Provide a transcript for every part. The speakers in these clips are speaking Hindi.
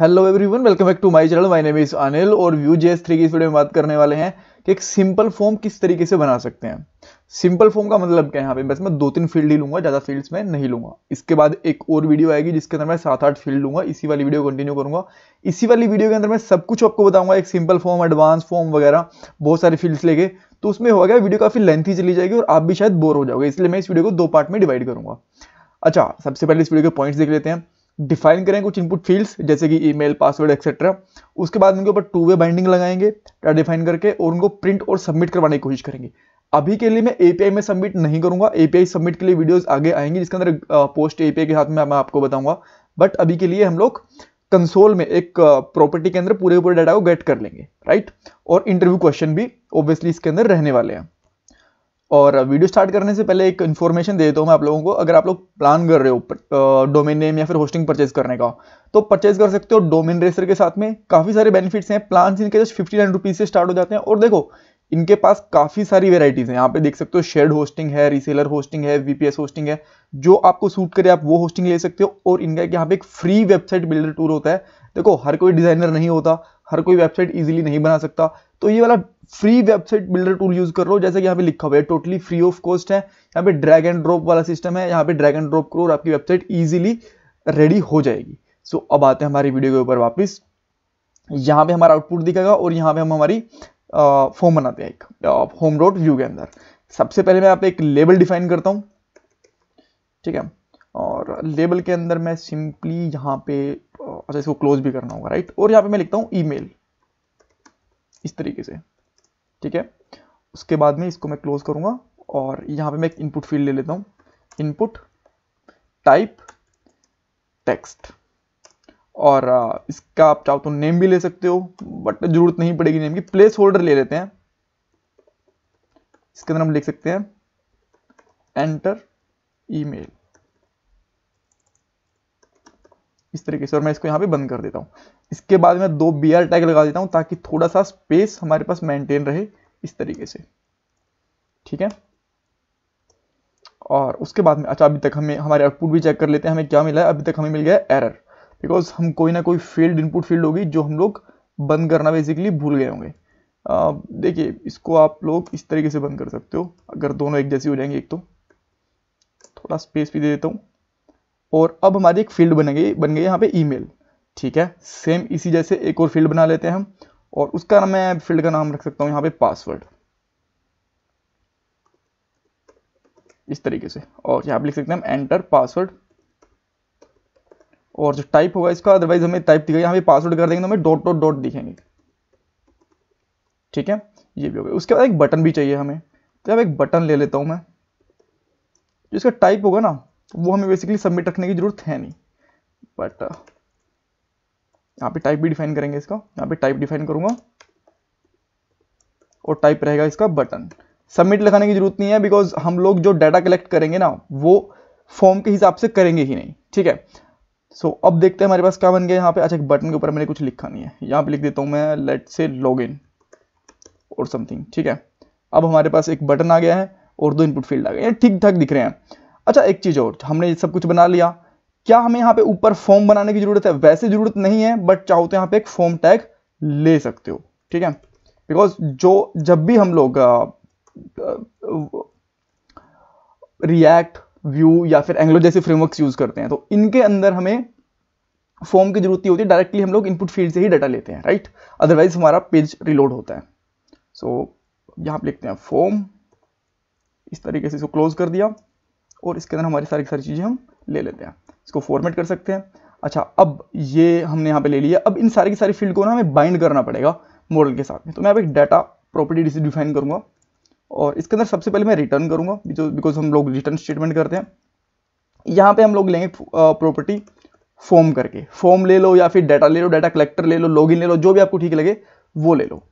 hello everyone welcome back to my channel my name is Anil और व्यू जेस थ्री की इस वीडियो में बात करने वाले हैं कि एक सिंपल फॉर्म किस तरीके से बना सकते हैं सिंपल फॉर्म का मतलब क्या है यहाँ पे बस मैं दो तीन फील्ड ही लूंगा ज़्यादा फील्ड्स में नहीं लूंगा इसके बाद एक और वीडियो आएगी जिसके अंदर मैं सात आठ फील्ड लूंगा इसी वाली वीडियो कंटिन्यू करूंगा इसी वाली वीडियो के अंदर मैं सब कुछ आपको बताऊंगा एक सिंपल फॉर्म एडवांस फॉर्म वगैरह बहुत सारे फील्ड्स लेके तो उसमें गया वीडियो काफ़ी लेंथी चली जाएगी और आप भी शायद बोर हो जाओगे इसलिए मैं इस वीडियो को दो पार्ट में डिवाइड करूंगा अच्छा सबसे पहले इस वीडियो के पॉइंट्स देख लेते हैं डिफाइन करें कुछ इनपुट फील्ड्स जैसे कि ईमेल पासवर्ड एक्सेट्रा उसके बाद उनके ऊपर टू वे बाइंडिंग लगाएंगे डाटा डिफाइन करके और उनको प्रिंट और सबमिट करवाने की कोशिश करेंगे अभी के लिए मैं एपीआई में सबमिट नहीं करूंगा एपीआई सबमिट के लिए वीडियोस आगे आएंगे जिसके अंदर पोस्ट एपीआई के साथ में मैं आपको बताऊंगा बट अभी के लिए हम लोग कंसोल में एक प्रॉपर्टी के अंदर पूरे पूरे डाटा को गेट कर लेंगे राइट और इंटरव्यू क्वेश्चन भी ऑब्वियसली इसके अंदर रहने वाले हैं और वीडियो स्टार्ट करने से पहले एक इन्फॉर्मेशन दे देता हूँ मैं आप लोगों को अगर आप लोग प्लान कर रहे हो डोमेन नेम या फिर होस्टिंग परचेज करने का तो परचेज कर सकते हो डोमेन रेसर के साथ में काफ़ी सारे बेनिफिट्स हैं प्लान इनके जस्ट फिफ्टी नाइन रुपीज़ से स्टार्ट हो जाते हैं और देखो इनके पास काफ़ी सारी वेराइटीज़ हैं यहाँ पे देख सकते हो शेड होस्टिंग है रीसेलर होस्टिंग है वीपीएस होस्टिंग है जो आपको सूट करे आप वो होस्टिंग ले सकते हो और इनका यहाँ पे एक फ्री वेबसाइट बिल्डर टूर होता है देखो हर कोई डिज़ाइनर नहीं होता हर कोई वेबसाइट इजीली नहीं बना सकता तो ये वाला free website builder tool use कर रहा हो जैसे कि यहाँ पे लिखा हुआ है टोटली फ्री ऑफ कॉस्ट है यहाँ पे ड्रैग एंड ड्रॉप वाला सिस्टम है यहाँ पे ड्रैग एंड ड्रॉप करो और आपकी वेबसाइट ईजिली रेडी हो जाएगी सो so, अब आते हैं हमारी वीडियो के ऊपर वापस यहाँ पे हमारा आउटपुट दिखेगा और यहाँ पे हम हमारी फॉर्म बनाते हैं एक होम डॉट व्यू के अंदर सबसे पहले मैं आप एक लेबल डिफाइन करता हूँ ठीक है और लेबल के अंदर मैं सिंपली यहाँ पे अच्छा इसको क्लोज भी करना होगा राइट और यहाँ पे मैं लिखता हूँ ईमेल इस तरीके से ठीक है उसके बाद में इसको मैं क्लोज करूंगा और यहाँ पे मैं एक इनपुट फील्ड ले लेता हूँ इनपुट टाइप टेक्स्ट और इसका आप चाहो तो नेम भी ले सकते हो बट जरूरत नहीं पड़ेगी नेम की प्लेस होल्डर ले लेते हैं इसके अंदर हम लिख सकते हैं एंटर ईमेल इस तरीके से और मैं इसको यहाँ पे बंद कर देता हूँ इसके बाद मैं दो बी टैग लगा देता हूँ ताकि थोड़ा सा स्पेस हमारे पास मेंटेन रहे इस तरीके से ठीक है और उसके बाद में अच्छा अभी तक हमें हमारे आउटपुट भी चेक कर लेते हैं हमें क्या मिला है अभी तक हमें मिल गया एरर बिकॉज हम कोई ना कोई फील्ड इनपुट फील्ड होगी जो हम लोग बंद करना बेसिकली भूल गए होंगे देखिए इसको आप लोग इस तरीके से बंद कर सकते हो अगर दोनों एक जैसी हो जाएंगे एक तो थोड़ा स्पेस भी दे देता हूँ और अब हमारी एक फील्ड बन गई बन गई यहाँ पे ईमेल ठीक है सेम इसी जैसे एक और फील्ड बना लेते हैं हम और उसका मैं फील्ड का नाम रख सकता हूँ यहाँ पे पासवर्ड इस तरीके से और यहाँ पे लिख सकते हैं हम एंटर पासवर्ड और जो टाइप होगा इसका अदरवाइज हमें टाइप दिखाई यहाँ पे पासवर्ड कर देंगे तो हमें डॉट डॉट डॉट दिखेंगे ठीक है ये भी हो गया उसके बाद एक बटन भी चाहिए हमें तो अब एक बटन ले लेता हूँ मैं जो इसका टाइप होगा ना वो हमें बेसिकली सबमिट रखने की ज़रूरत है नहीं बट uh, यहाँ पे टाइप भी डिफाइन करेंगे इसका यहाँ पे टाइप डिफाइन करूंगा और टाइप रहेगा इसका बटन सबमिट लगाने की जरूरत नहीं है बिकॉज हम लोग जो डाटा कलेक्ट करेंगे ना वो फॉर्म के हिसाब से करेंगे ही नहीं ठीक है सो so, अब देखते हैं हमारे पास क्या बन गया यहाँ पे अच्छा बटन के ऊपर मैंने कुछ लिखा नहीं है यहाँ पे लिख देता हूँ मैं लेट से लॉग इन और समथिंग ठीक है अब हमारे पास एक बटन आ गया है और दो इनपुट फील्ड आ गए ठीक ठाक दिख रहे हैं अच्छा एक चीज़ और हमने ये सब कुछ बना लिया क्या हमें यहाँ पे ऊपर फॉर्म बनाने की जरूरत है वैसे जरूरत नहीं है बट चाहो तो यहाँ पे एक फॉर्म टैग ले सकते हो ठीक है बिकॉज जो जब भी हम लोग रिएक्ट व्यू या फिर एंग्लो जैसे फ्रेमवर्क्स यूज़ करते हैं तो इनके अंदर हमें फॉर्म की जरूरत ही होती है डायरेक्टली हम लोग इनपुट फील्ड से ही डाटा लेते हैं राइट अदरवाइज हमारा पेज रिलोड होता है सो so, यहाँ पर लिखते हैं फॉर्म इस तरीके से इसको क्लोज कर दिया और इसके अंदर हमारी सारी सारी चीज़ें हम ले लेते हैं इसको फॉर्मेट कर सकते हैं अच्छा अब ये हमने यहाँ पे ले लिया अब इन सारी की सारी फील्ड को ना हमें बाइंड करना पड़ेगा मॉडल के साथ में तो मैं अब एक डाटा प्रॉपर्टी डिफाइन करूँगा और इसके अंदर सबसे पहले मैं रिटर्न करूँगा बिकॉज हम लोग रिटर्न स्टेटमेंट करते हैं यहाँ पर हम लोग लेंगे प्रॉपर्टी फॉर्म करके फॉर्म ले लो या फिर डाटा ले लो डाटा कलेक्टर ले लो लॉगिन ले लो जो भी आपको ठीक लगे वो ले लो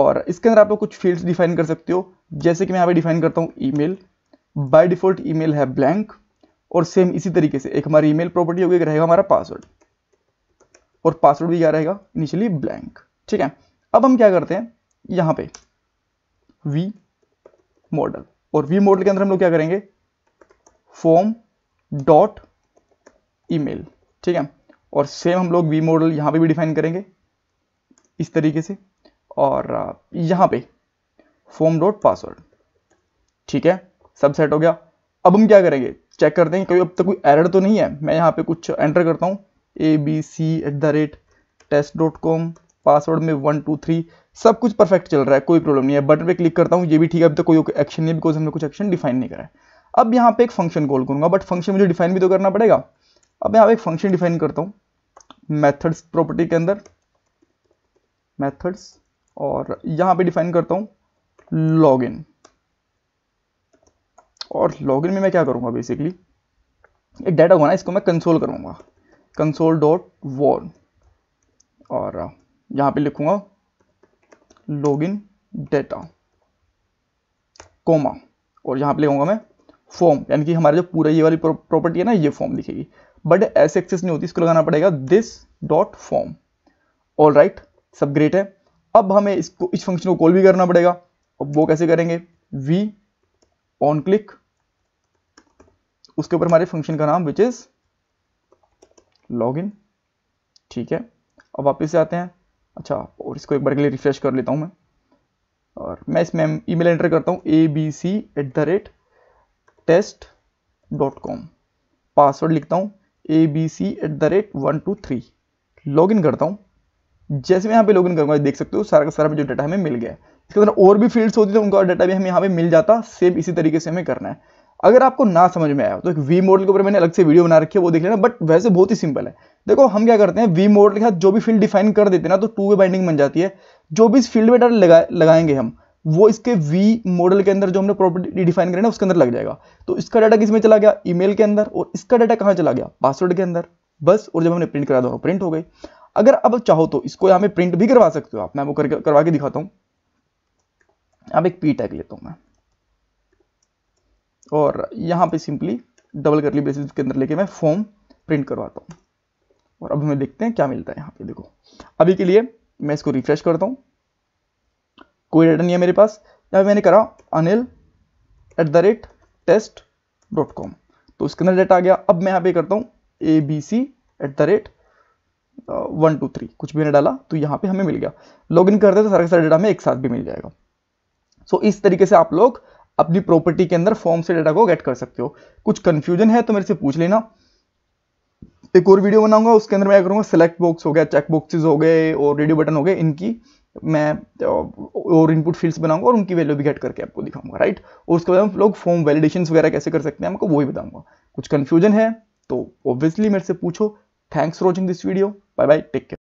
और इसके अंदर आप लोग कुछ फील्ड्स डिफाइन कर सकते हो जैसे कि मैं यहाँ पे डिफाइन करता हूँ ईमेल बाय डिफ़ॉल्ट ईमेल है ब्लैंक और सेम इसी तरीके से एक हमारी ईमेल प्रॉपर्टी होगी एक रहेगा हमारा पासवर्ड और पासवर्ड भी क्या रहेगा इनिशियली ब्लैंक ठीक है अब हम क्या करते हैं यहां पे वी मॉडल और वी मॉडल के अंदर हम लोग क्या करेंगे फॉर्म डॉट ईमेल ठीक है और सेम हम लोग वी मॉडल यहां पे भी डिफाइन करेंगे इस तरीके से और यहां पे फॉर्म डॉट पासवर्ड ठीक है सबसेट हो गया अब हम क्या करेंगे चेक करते हैं कोई अब तक कोई एरर तो नहीं है मैं यहाँ पे कुछ एंटर करता हूँ A B C at the rate test dot com password में वन टू थ्री सब कुछ परफेक्ट चल रहा है कोई प्रॉब्लम नहीं है बटन पे क्लिक करता हूँ ये भी ठीक है अब तक कोई एक्शन नहीं बिकॉज हमने कुछ एक्शन डिफाइन नहीं करा है अब यहाँ पे एक फंक्शन कॉल करूँगा बट फंक्शन मुझे डिफाइन भी तो करना पड़ेगा अब यहाँ पे एक फंक्शन डिफाइन करता हूँ मैथड्स प्रॉपर्टी के अंदर मैथड्स और यहाँ पे डिफाइन करता हूँ लॉग और लॉगिन में मैं क्या करूँगा बेसिकली एक डाटा होगा ना इसको मैं कंसोल करूँगा कंसोल डॉट वॉर और यहाँ पे लिखूँगा लॉगिन डेटा कोमा और यहाँ पे लिखूँगा मैं फॉर्म यानी कि हमारे जो पूरा ये वाली प्रॉपर्टी है ना ये फॉर्म लिखेगी बट ऐसे एक्सेस नहीं होती इसको लगाना पड़ेगा this dot form all right सब ग्रेट है अब हमें इसको इस फंक्शन को कॉल भी करना पड़ेगा अब वो कैसे करेंगे वी ऑन क्लिक उसके ऊपर हमारे फंक्शन का नाम विच इज़ लॉगिन ठीक है अब वापस से आते हैं अच्छा और इसको एक बार के लिए रिफ्रेश कर लेता हूँ मैं और मैं इसमें ईमेल एंटर करता हूँ A B C at the rate test dot com password लिखता हूँ A B C at the rate one two three log in करता हूँ जैसे मैं यहाँ पे लॉग इन करूँगा देख सकते हो सारा का सारा जो डाटा हमें मिल गया इसके अंदर और भी फील्ड्स होती तो उनका डाटा भी हमें यहाँ पे मिल जाता सेम इसी तरीके से हमें करना है अगर आपको ना समझ में आया तो एक वी मॉडल के ऊपर मैंने अलग से वीडियो बना रखी है वो देख लेना बट वैसे बहुत ही सिंपल है देखो हम क्या करते हैं वी मॉडल के साथ जो भी फील्ड डिफाइन कर देते हैं ना तो टू वे बाइंडिंग बन जाती है जो भी इस फील्ड में डाटा लगा, लगाएंगे हम वो इसके वी मॉडल के अंदर जो हमने प्रॉपर्टी डिफाइन करी ना उसके अंदर लग जाएगा तो इसका डाटा किस में चला गया ईमेल के अंदर और इसका डाटा कहाँ चला गया पासवर्ड के अंदर बस और जब हमने प्रिंट करा दो तो प्रिंट हो गई अगर अब चाहो तो इसको यहाँ पे प्रिंट भी करवा सकते हो आप मैं वो करवा के दिखाता हूँ आप एक पी टैग लेता हूँ मैं और यहाँ पे सिंपली डबल करली ब्रेसेस के अंदर लेके मैं फॉर्म प्रिंट करवाता हूँ और अब हमें देखते हैं क्या मिलता है यहाँ पे देखो अभी के लिए मैं इसको रिफ्रेश करता हूँ कोई डाटा नहीं है मेरे पास या मैंने करा Anil at the rate test dot com तो उसके अंदर डाटा आ गया अब मैं यहाँ पे करता हूँ A B C at the rate one two three कुछ भी मैंने डाला तो यहाँ पे हमें मिल गया लॉग इन करते तो सारा सारा डाटा हमें एक साथ भी मिल जाएगा सो so, इस तरीके से आप लोग अपनी प्रॉपर्टी के अंदर फॉर्म से डाटा को गेट कर सकते हो कुछ कन्फ्यूजन है तो मेरे से पूछ लेना एक और वीडियो बनाऊंगा उसके अंदर मैं करूंगा सेलेक्ट बॉक्स हो गया चेक बॉक्सेस हो गए और रेडियो बटन हो गए इनकी मैं और इनपुट फील्ड्स बनाऊंगा और उनकी वैल्यू भी गेट करके आपको दिखाऊंगा राइट और उसके बाद हम लोग फॉर्म वैलिडेशन वगैरह कैसे कर सकते हैं आपको वो भी बताऊंगा कुछ कन्फ्यूजन है तो ऑब्वियसली मेरे से पूछो thanks for watching this video bye bye take care